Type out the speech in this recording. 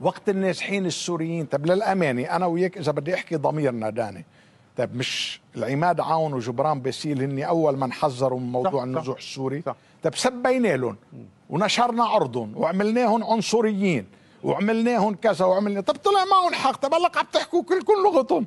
وقت النازحين السوريين طب للأمانة أنا وياك إذا بدي أحكي ضميرنا داني طب مش العماد عون وجبران باسيل هن أول من حذروا من موضوع صح النزوح صح السوري صح طب سبينا لهم ونشرنا عرضهم وعملناهم عنصريين وعملناهم كذا وعملنا طب طلع معهم حق طب هلق عم تحكوا كلكم لغتهم